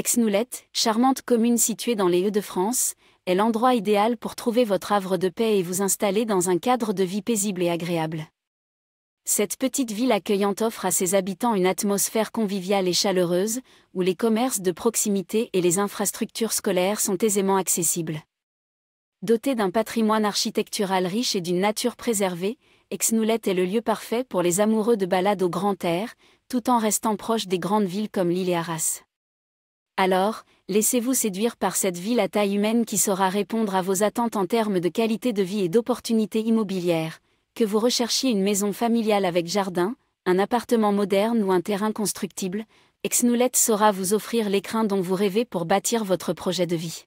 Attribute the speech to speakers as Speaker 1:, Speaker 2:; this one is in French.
Speaker 1: Exnoulette, charmante commune située dans les Hauts-de-France, est l'endroit idéal pour trouver votre havre de paix et vous installer dans un cadre de vie paisible et agréable. Cette petite ville accueillante offre à ses habitants une atmosphère conviviale et chaleureuse, où les commerces de proximité et les infrastructures scolaires sont aisément accessibles. Dotée d'un patrimoine architectural riche et d'une nature préservée, Exnoulette est le lieu parfait pour les amoureux de balades au grand air, tout en restant proche des grandes villes comme Lille et Arras. Alors, laissez-vous séduire par cette ville à taille humaine qui saura répondre à vos attentes en termes de qualité de vie et d'opportunités immobilières, que vous recherchiez une maison familiale avec jardin, un appartement moderne ou un terrain constructible, Exnoulette saura vous offrir l'écrin dont vous rêvez pour bâtir votre projet de vie.